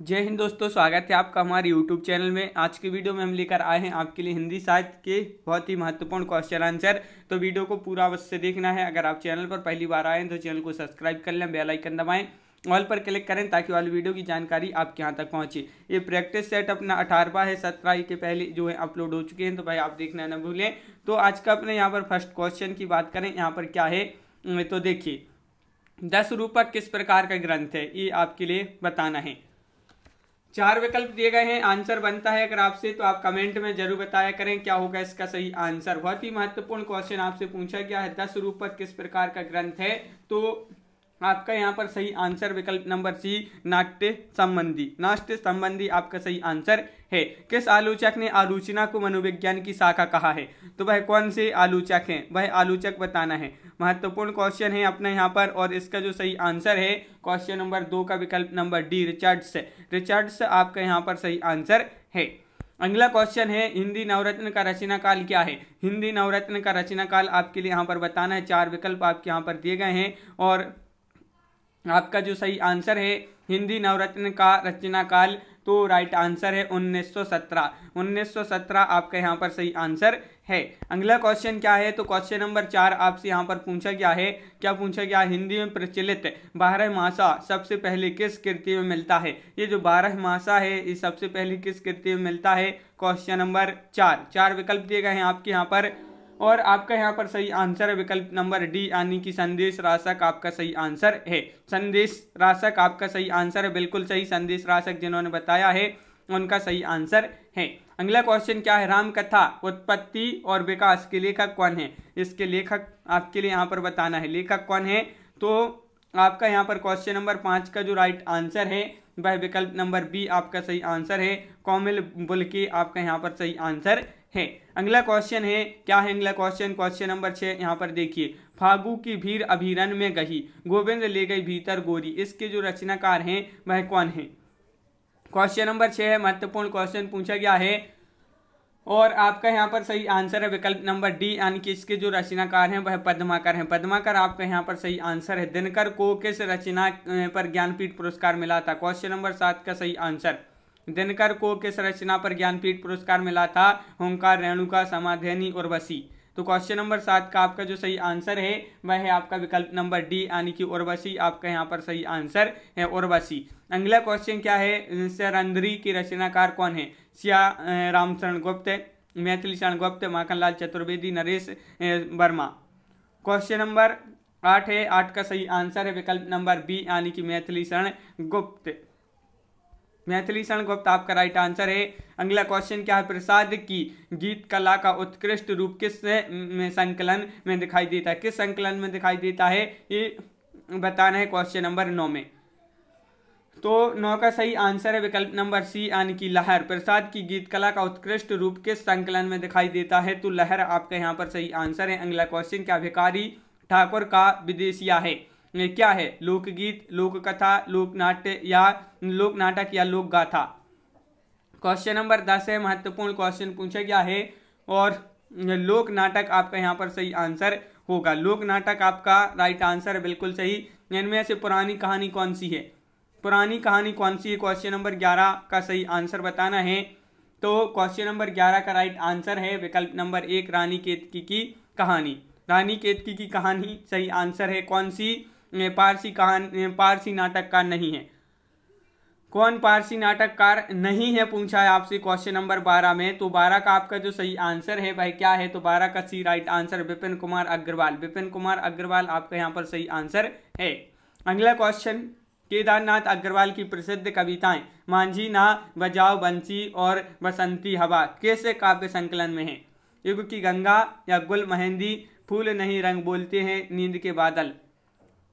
जय हिंद दोस्तों स्वागत है आपका हमारे YouTube चैनल में आज की वीडियो में हम लेकर आए हैं आपके लिए हिंदी साहित्य के बहुत ही महत्वपूर्ण क्वेश्चन आंसर तो वीडियो को पूरा अवश्य देखना है अगर आप चैनल पर पहली बार आए तो चैनल को सब्सक्राइब कर लें बेल आइकन दबाएं ऑल पर क्लिक करें ताकि वाली वीडियो की जानकारी आपके यहाँ तक पहुँचे ये प्रैक्टिस सेट अपना अठारवा है सत्रह के पहले जो है अपलोड हो चुके हैं तो भाई आप देखना न भूलें तो आज का अपने यहाँ पर फर्स्ट क्वेश्चन की बात करें यहाँ पर क्या है तो देखिए दस रूपक किस प्रकार का ग्रंथ है ये आपके लिए बताना है चार विकल्प दिए गए हैं आंसर बनता है अगर आपसे तो आप कमेंट में जरूर बताया करें क्या होगा इसका सही आंसर बहुत ही महत्वपूर्ण क्वेश्चन आपसे पूछा गया है दस रूपक किस प्रकार का ग्रंथ है तो आपका यहाँ पर सही आंसर विकल्प नंबर सी नाट्य संबंधी नाट्य संबंधी आपका सही आंसर है किस आलोचक ने आलोचना को मनोविज्ञान की शाखा कहा है तो वह कौन से आलोचक हैं वह आलोचक बताना है महत्वपूर्ण क्वेश्चन है अपने यहाँ पर और इसका जो सही आंसर है क्वेश्चन नंबर दो का विकल्प नंबर डी रिचर्ड्स रिचर्ड्स आपका यहाँ पर सही आंसर है अगला क्वेश्चन है हिंदी नवरत्न का रचना काल क्या है हिंदी नवरत्न का रचना काल आपके लिए यहाँ पर बताना है चार विकल्प आपके यहाँ पर दिए गए हैं और आपका जो सही आंसर है हिंदी नवरत्न का रचना काल तो राइट आंसर है 1917 1917 आपका यहाँ पर सही आंसर है अगला क्वेश्चन क्या है तो क्वेश्चन नंबर चार आपसे यहाँ पर पूछा गया है क्या पूछा गया हिंदी में प्रचलित बारह मासा सबसे पहले किस कृति में मिलता है ये जो बारह मासा है ये सबसे पहले किस कृति में मिलता है क्वेश्चन नंबर चार चार विकल्प दिए गए हैं आपके यहाँ पर और आपका यहाँ पर सही आंसर है विकल्प नंबर डी यानी कि संदेश राशक आपका सही आंसर है संदेश राशक आपका सही आंसर है बिल्कुल सही संदेश राशक जिन्होंने बताया है उनका सही आंसर है अगला क्वेश्चन क्या है राम कथा उत्पत्ति और विकास के लेखक कौन है इसके लेखक आपके लिए यहाँ पर बताना है लेखक कौन है तो आपका यहाँ पर क्वेश्चन नंबर पाँच का जो राइट आंसर है वह विकल्प नंबर बी आपका सही आंसर है कौमिल बुलके आपका यहाँ पर सही आंसर है अगला क्वेश्चन है क्या है अगला क्वेश्चन क्वेश्चन नंबर छः यहाँ पर देखिए फागु की भीड़ अभिरन में गही गोविंद ले गई भीतर गोरी इसके जो रचनाकार हैं वह कौन है क्वेश्चन नंबर छः है महत्वपूर्ण क्वेश्चन पूछा गया है और आपका यहाँ पर सही आंसर है विकल्प नंबर डी यानी कि इसके जो रचनाकार हैं वह पद्माकर हैं पद्माकर आपका यहाँ पर सही आंसर है दिनकर को किस रचना पर ज्ञानपीठ पुरस्कार मिला था क्वेश्चन नंबर सात का सही आंसर दिनकर को किस रचना पर ज्ञानपीठ पुरस्कार मिला था ओंकार रेणुका समाधेनी उर्वशी तो क्वेश्चन नंबर सात का आपका जो सही आंसर है वह है आपका विकल्प नंबर डी यानी कि उर्वशी आपका यहाँ पर सही आंसर है उर्वशी अगला क्वेश्चन क्या है सरंद्री की रचनाकार कौन है सिया रामचरण गुप्त मैथिली शरण गुप्त माखनलाल चतुर्वेदी नरेश वर्मा क्वेश्चन नंबर आठ है आठ का सही आंसर है विकल्प नंबर बी यानी कि मैथिली शरण गुप्त मैथिली शरण गुप्त आपका राइट आंसर है अगला क्वेश्चन क्या है प्रसाद की गीत कला का उत्कृष्ट रूप किस संकलन में दिखाई देता है किस संकलन में दिखाई देता है ये बताना है क्वेश्चन नंबर नौ में तो नौ का सही आंसर है विकल्प नंबर सी आन की लहर प्रसाद की गीत कला का उत्कृष्ट रूप किस संकलन में दिखाई देता है तो लहर आपका यहाँ पर सही आंसर है अगला क्वेश्चन क्या भिकारी ठाकुर का विदेशिया है क्या है लोकगीत लोककथा लोकनाट्य या लोकनाटक या लोकगाथा क्वेश्चन नंबर दस है महत्वपूर्ण क्वेश्चन पूछा गया है और लोक नाटक आपका यहाँ पर सही आंसर होगा लोक नाटक आपका राइट आंसर बिल्कुल सही इनमें से पुरानी कहानी कौन सी है पुरानी कहानी कौन सी है क्वेश्चन नंबर ग्यारह का सही आंसर बताना है तो क्वेश्चन नंबर ग्यारह का राइट आंसर है विकल्प नंबर एक रानी केतकी की कहानी रानी केतकी की कहानी सही आंसर है कौन सी पारसी कहान पारसी नाटककार नहीं है कौन पारसी नाटककार नहीं है पूछा है आपसे क्वेश्चन नंबर बारह में तो बारह का आपका जो सही आंसर है भाई क्या है तो बारह का C right answer Vipin Kumar Agarwal Vipin Kumar Agarwal आपका यहाँ पर सही आंसर है अगला क्वेश्चन केदारनाथ अग्रवाल की प्रसिद्ध कविताएं मांझी ना बजाओ बंसी और बसंती हवा कैसे काव्य संकलन में है युग की गंगा या गुल मेहंदी फूल नहीं रंग बोलते हैं नींद के बादल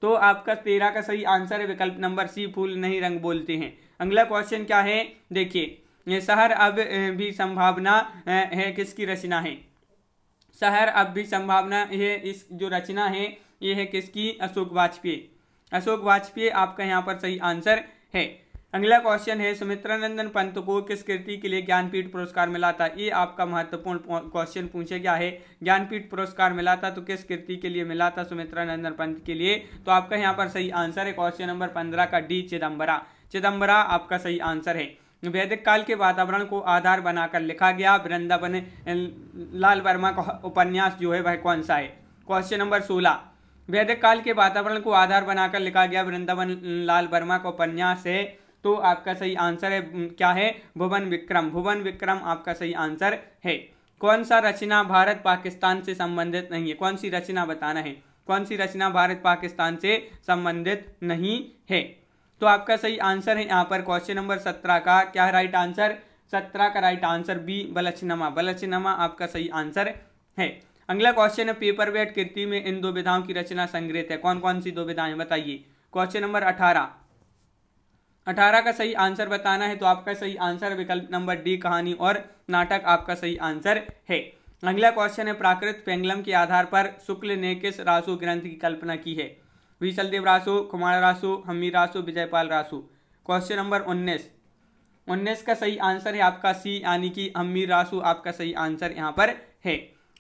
तो आपका तेरह का सही आंसर है विकल्प नंबर सी फूल नहीं रंग बोलते हैं अगला क्वेश्चन क्या है देखिए शहर अब भी संभावना है किसकी रचना है शहर अब भी संभावना है इस जो रचना है ये है किसकी अशोक वाजपेयी अशोक वाजपेयी आपका यहाँ पर सही आंसर है अगला क्वेश्चन है सुमित्रानंदन पंत को किस कृति के लिए ज्ञानपीठ पुरस्कार मिला था ये आपका महत्वपूर्ण क्वेश्चन पूछा गया है ज्ञानपीठ पुरस्कार मिला था तो किस कृति के लिए मिला था सुमित्रानंदन पंत के लिए तो आपका यहाँ पर सही आंसर है क्वेश्चन नंबर पंद्रह का डी चिदम्बरा चिदम्बरा आपका सही आंसर है वैदिक काल के वातावरण को आधार बनाकर लिखा गया वृंदावन अं, लाल वर्मा का उपन्यास जो है वह कौन सा है क्वेश्चन नंबर सोलह वैदिक काल के वातावरण को आधार बनाकर लिखा गया वृंदावन लाल वर्मा का उपन्यास है तो आपका सही आंसर है क्या है भुवन विक्रम भुवन विक्रम आपका सही आंसर है कौन सा रचना भारत पाकिस्तान से संबंधित नहीं है कौन सी रचना बताना है कौन सी रचना भारत पाकिस्तान से संबंधित नहीं है तो आपका सही आंसर है यहाँ पर क्वेश्चन नंबर सत्रह का क्या है राइट आंसर सत्रह का right answer B Balchanma Balchanma आपका सही आंसर है अगला क्वेश्चन है पेपर वेट कृति में इन दो विधाओं की रचना संग्रहित है कौन कौन सी दो विधाएं बताइए क्वेश्चन नंबर अठारह अठारह का सही आंसर बताना है तो आपका सही आंसर विकल्प नंबर डी कहानी और नाटक आपका सही आंसर है अगला क्वेश्चन है प्राकृत पेंगलम के आधार पर शुक्ल ने किस रासु ग्रंथ की कल्पना की है विशल देव राशु कुमार राशु हमीर राशु विजयपाल रासु क्वेश्चन नंबर उन्नीस उन्नीस का सही आंसर है आपका सी यानी कि हमीर राशु आपका सही आंसर यहाँ पर है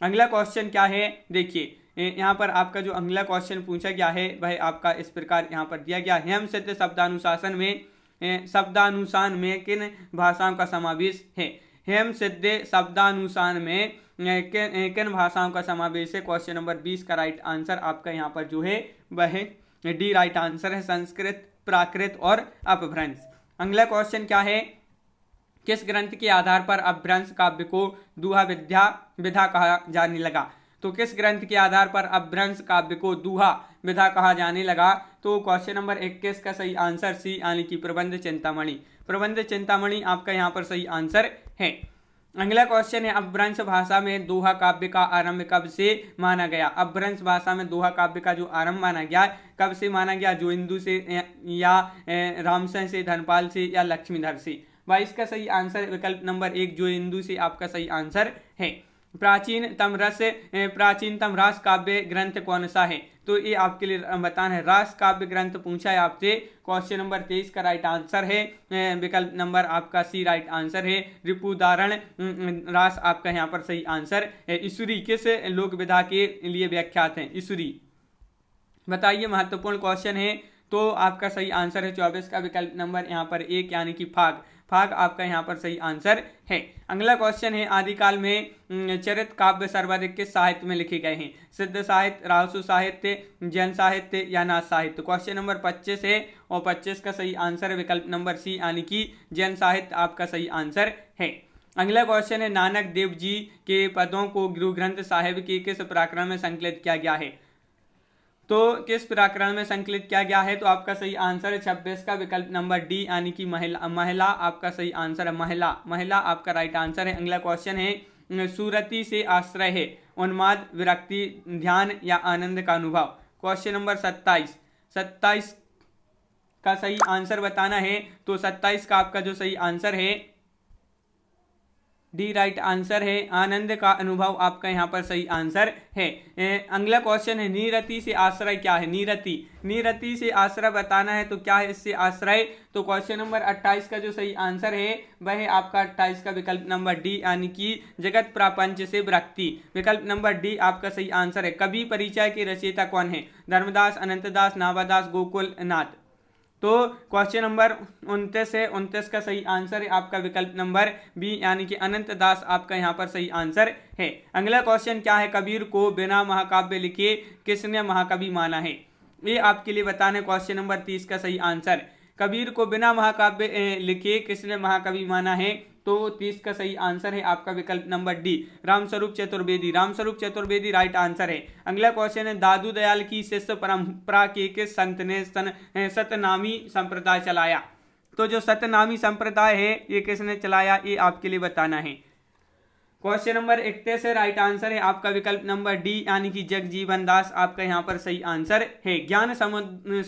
अगला क्वेश्चन क्या है देखिए यहाँ पर आपका जो अगला क्वेश्चन पूछा गया है वह आपका इस प्रकार यहाँ पर दिया गया हेम सिद्ध शब्दानुशासन में शब्दानुसार में किन भाषाओं का समावेश है हेम सिद्धे शब्दानुसार में किन किन भाषाओं का समावेश है क्वेश्चन नंबर बीस का राइट आंसर आपका यहाँ पर जो है वह डी राइट आंसर है संस्कृत प्राकृत और अपभ्रंश अगला क्वेश्चन क्या है किस ग्रंथ के आधार पर अपभ्रंश काव्य को दुहा विद्या विधा कहा जाने लगा तो किस ग्रंथ के आधार पर अभ्रंश काव्य को दुहा विधा कहा जाने लगा तो क्वेश्चन नंबर इक्कीस का सही आंसर सी यानी कि प्रबंध चिंतामणि प्रबंध चिंतामणि आपका यहाँ पर सही आंसर है अगला क्वेश्चन है अभ्रंश भाषा में दोहा काव्य का आरंभ कब से माना गया अभ्रंश भाषा में दोहा काव्य का जो आरंभ माना गया कब से माना गया जो इंदु से या रामसन से धनपाल से या लक्ष्मीधर से भाई इसका सही आंसर विकल्प नंबर एक जो इंदु से आपका सही आंसर है प्राचीनतम रस प्राचीनतम रास काव्य ग्रंथ कौन सा है तो ये आपके लिए बताना है रास काव्य ग्रंथ पूछा है आपसे क्वेश्चन नंबर तेईस का राइट आंसर है विकल्प नंबर आपका सी राइट आंसर है रिपुदारण रास आपका यहाँ पर सही आंसर ईश्वरी किस लोक विधा के लिए व्याख्यात है ईश्वरी बताइए महत्वपूर्ण क्वेश्चन है तो आपका सही आंसर है चौबीस का विकल्प नंबर यहाँ पर एक यानी कि फाग भाग आपका यहाँ पर सही आंसर है अगला क्वेश्चन है आदिकाल में चरित काव्य सर्वाधिक किस साहित्य में लिखे गए हैं सिद्ध साहित्य रावसु साहित्य जन साहित्य या नाथ साहित्य क्वेश्चन नंबर पच्चीस है और पच्चीस का सही आंसर विकल्प नंबर सी यानी कि जन साहित्य आपका सही आंसर है अगला क्वेश्चन है नानक देव जी के पदों को गुरु ग्रंथ साहिब के किस प्राक्रम में संकलित किया गया है तो किस प्राकरण में संकलित किया गया है तो आपका सही आंसर है छब्बीस का विकल्प नंबर डी यानी कि महिला महिला आपका सही आंसर है महिला महिला आपका राइट आंसर है अगला क्वेश्चन है सूरती से आश्रय है उन्माद विरक्ति ध्यान या आनंद का अनुभव क्वेश्चन नंबर सत्ताईस सत्ताईस का सही आंसर बताना है तो सत्ताईस का आपका जो सही आंसर है डी राइट आंसर है आनंद का अनुभव आपका यहाँ पर सही आंसर है अगला क्वेश्चन है नीरति से आश्रय क्या है नीरति नीरति से आश्रय बताना है तो क्या है इससे आश्रय तो क्वेश्चन नंबर 28 का जो सही आंसर है वह है आपका 28 का विकल्प नंबर डी यानी कि जगत प्रापंच से विरक्ति विकल्प नंबर डी आपका सही आंसर है कभी परिचय के रचयिता कौन है धर्मदास अनंतदास नावादास गोकुल नाथ तो क्वेश्चन नंबर उनतीस है उनतीस का सही आंसर है आपका विकल्प नंबर बी यानी कि अनंत दास आपका यहाँ पर सही आंसर है अगला क्वेश्चन क्या है कबीर को बिना महाकाव्य लिखे किसने महाकवि माना है ये आपके लिए बताने क्वेश्चन नंबर तीस का सही आंसर कबीर को बिना महाकाव्य लिखे किसने महाकवि माना है तो तीस का सही आंसर है आपका विकल्प number D Ramswaroop Chaturvedi Ramswaroop Chaturvedi right answer है अगला क्वेश्चन है दादू दयाल की शिष्य परंपरा के किस संत ने सन, सतनामी संप्रदाय चलाया तो जो सतनामी संप्रदाय है ये किसने चलाया ये आपके लिए बताना है क्वेश्चन नंबर इकतीस है राइट आंसर है आपका विकल्प नंबर डी यानी कि जगजीवन दास आपका यहाँ पर सही आंसर है ज्ञान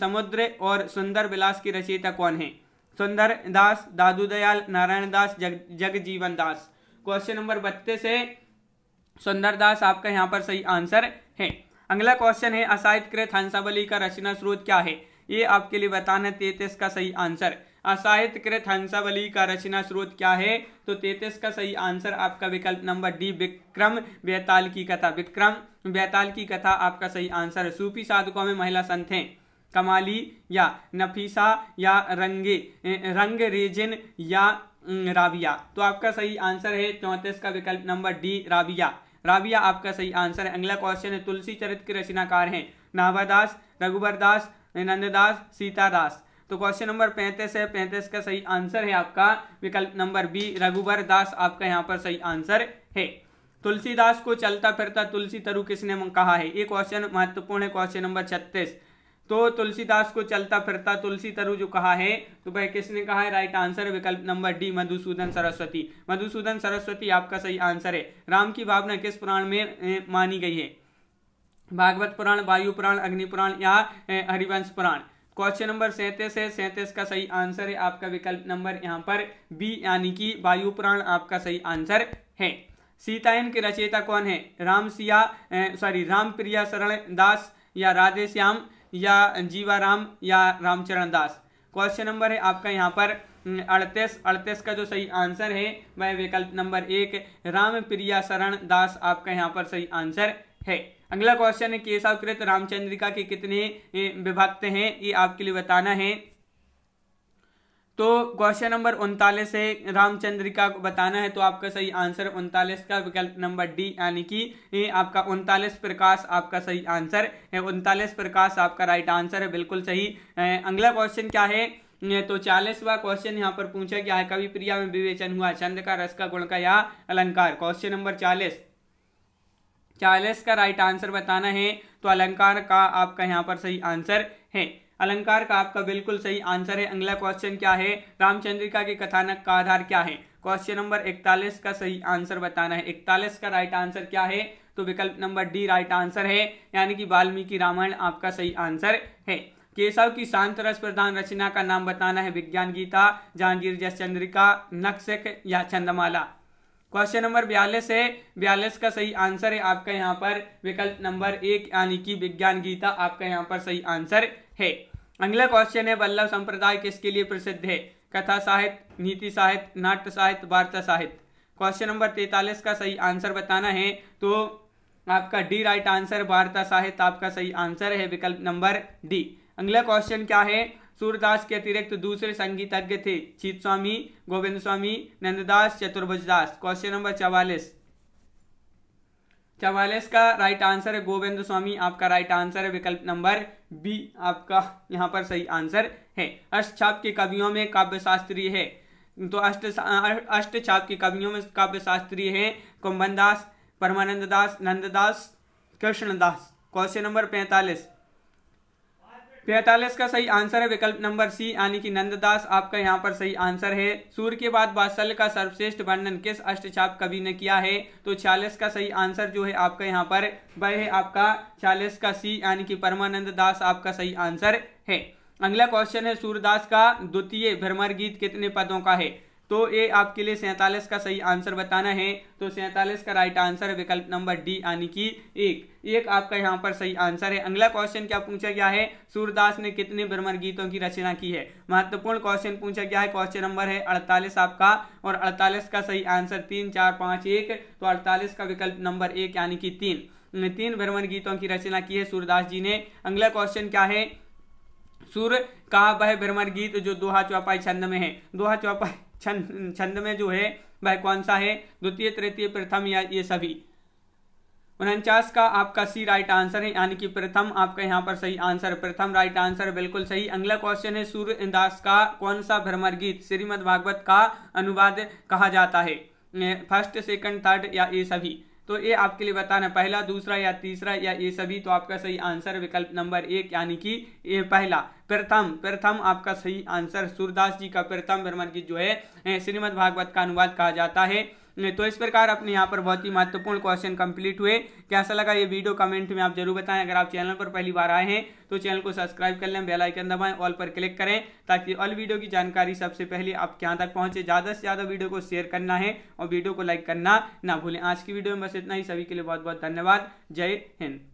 समुद्र और सुंदर विलास की रचयिता कौन है सुंदर दास दादू दयाल नारायण दास जग जगजीवन दास क्वेश्चन नंबर बत्तीस है सुंदर दास आपका यहाँ पर सही आंसर है अगला क्वेश्चन है असाहित्यकृत हंसावली का रचना स्रोत क्या है ये आपके लिए बताना तेतीस का सही आंसर असाहित्यकृत हंसावली का रचना स्रोत क्या है तो तेतीस का सही आंसर आपका विकल्प नंबर डी विक्रम बैताल की कथा विक्रम बैताल की कथा आपका सही आंसर है सूफी साधकों में महिला संत हैं कमाली या नफीसा या रंगे रंग रेजिन या राबिया तो आपका सही आंसर है चौंतीस का विकल्प नंबर डी राबिया राबिया आपका सही आंसर है अगला क्वेश्चन है तुलसी चरित्र के रचनाकार हैं नाभादास रघुबर दास नंददास सीतादास तो क्वेश्चन नंबर पैंतीस है पैंतीस का सही आंसर है आपका विकल्प नंबर बी रघुबर दास आपका यहाँ पर सही आंसर है तुलसीदास को चलता फिरता तुलसी तरु किसने कहा है ये क्वेश्चन महत्वपूर्ण है क्वेश्चन नंबर छत्तीस तो तुलसीदास को चलता फिरता तुलसी तरु जो कहा है तो वह किसने कहा है राइट आंसर विकल्प नंबर डी मधुसूदन सरस्वती मधुसूदन सरस्वती आपका सही आंसर है राम की भावना किस पुराण में मानी गई है भागवत पुराण वायु पुराण अग्नि पुराण या हरिवंश पुराण क्वेश्चन नंबर सैंतीस है सैंतीस का सही आंसर है आपका विकल्प नंबर यहाँ पर बी यानी कि वायु पुराण आपका सही आंसर है सीतायन के रचयिता कौन है राम सिया सॉरी राम प्रिया शरण दास या राधे श्याम या जीवाराम या रामचरण दास क्वेश्चन नंबर है आपका यहाँ पर अड़तीस अड़तीस का जो सही आंसर है वह विकल्प नंबर एक राम प्रिया शरण दास आपका यहाँ पर सही आंसर है अगला क्वेश्चन है केशवकृत रामचंद्रिका के कितने विभक्त हैं ये आपके लिए बताना है तो क्वेश्चन नंबर उनतालीस है रामचंद्रिका को बताना है तो आपका सही आंसर उनतालीस का विकल्प नंबर डी यानी कि आपका उनतालीस प्रकाश आपका सही आंसर है उनतालीस प्रकाश आपका राइट आंसर है बिल्कुल सही अगला क्वेश्चन क्या है तो चालीसवा क्वेश्चन यहाँ पर पूछा गया है कवि प्रिया में विवेचन हुआ चंद का रस का गुण का या अलंकार क्वेश्चन नंबर चालीस चालीस का राइट आंसर बताना है तो अलंकार का आपका यहाँ पर सही आंसर है अलंकार का आपका बिल्कुल सही आंसर है अगला क्वेश्चन क्या है रामचंद्रिका के कथानक का आधार क्या है क्वेश्चन नंबर इकतालीस का सही आंसर बताना है इकतालीस का राइट आंसर क्या है तो विकल्प नंबर डी राइट आंसर है यानी कि वाल्मीकि रामायण आपका सही आंसर है केशव की शांत रस प्रधान रचना का नाम बताना है विज्ञान गीता जहांगीर जस चंद्रिका नक्शक या चंदमाला क्वेश्चन नंबर बयालीस है बयालीस का सही आंसर है आपका यहाँ पर विकल्प नंबर एक यानी कि विज्ञान गीता आपका यहाँ पर सही आंसर है अगला क्वेश्चन है बल्लभ संप्रदाय किसके लिए प्रसिद्ध है कथा साहित्य नीति साहित्य नाट्य साहित्य वार्ता साहित्य क्वेश्चन नंबर तैतालीस का सही आंसर बताना है तो आपका डी राइट आंसर वार्ता साहित्य आपका सही आंसर है विकल्प नंबर डी अगला क्वेश्चन क्या है सूरदास के अतिरिक्त दूसरे संगीतज्ञ थे चीत स्वामी गोविंद स्वामी नंददास चतुर्भुजदास क्वेश्चन नंबर चवालीस चवालीस का राइट आंसर है गोविंद स्वामी आपका राइट आंसर है विकल्प नंबर बी आपका यहाँ पर सही आंसर है अष्टछाप के कवियों में काव्य शास्त्रीय है तो अष्ट अष्टछाप के कवियों में काव्य शास्त्रीय है कुंभनदास परमानंद दास नंददास कृष्णदास क्वेश्चन नंबर पैंतालीस पैतालीस का सही आंसर है विकल्प नंबर सी यानी कि नंददास आपका यहाँ पर सही आंसर है सूर्य के बाद बासल का सर्वश्रेष्ठ वर्णन किस अष्टचाप कवि ने किया है तो छियालीस का सही आंसर जो है आपका यहाँ पर वह है आपका छियालीस का सी यानी कि परमानंद दास आपका सही आंसर है अगला क्वेश्चन है सूर्यदास का द्वितीय भ्रमर गीत कितने पदों का है तो ये आपके लिए सैंतालीस का सही आंसर बताना है तो सैंतालीस का राइट आंसर विकल्प नंबर डी यानी कि एक एक आपका यहाँ पर सही आंसर है अगला क्वेश्चन क्या पूछा गया है सूरदास ने कितने भ्रमण गीतों की रचना की है महत्वपूर्ण क्वेश्चन पूछा गया है क्वेश्चन नंबर है अड़तालीस आपका और अड़तालीस का सही आंसर तीन चार पाँच एक तो अड़तालीस का विकल्प नंबर एक यानी कि तीन तीन भ्रमण गीतों की रचना की है सूरदास जी ने अगला क्वेश्चन क्या है सूर्य कहा वह भ्रमण गीत जो दोहा चौपाई छंद में है दोहा चौपाई छंद में जो है वह कौन सा है द्वितीय तृतीय प्रथम या ये सभी उनचास का आपका सी राइट आंसर है यानी कि प्रथम आपका यहाँ पर सही आंसर प्रथम राइट आंसर बिल्कुल सही अगला क्वेश्चन है सूर्य दास का कौन सा भ्रमर गीत श्रीमद भागवत का अनुवाद कहा जाता है फर्स्ट सेकंड थर्ड या ये सभी तो ये आपके लिए बताना पहला दूसरा या तीसरा या ये सभी तो आपका सही आंसर विकल्प नंबर एक यानी कि ये पहला प्रथम प्रथम आपका सही आंसर सूरदास जी का प्रथम भ्रमण की जो है श्रीमद भागवत का अनुवाद कहा जाता है तो इस प्रकार अपने यहाँ पर बहुत ही महत्वपूर्ण क्वेश्चन कंप्लीट हुए कैसा लगा ये वीडियो कमेंट में आप जरूर बताएं अगर आप चैनल पर पहली बार आए हैं तो चैनल को सब्सक्राइब कर लें बेल आइकन दबाएं ऑल पर क्लिक करें ताकि ऑल वीडियो की जानकारी सबसे पहले आप यहाँ तक पहुंचे ज़्यादा से ज़्यादा वीडियो को शेयर करना है और वीडियो को लाइक करना ना भूलें आज की वीडियो में बस इतना ही सभी के लिए बहुत बहुत धन्यवाद जय हिंद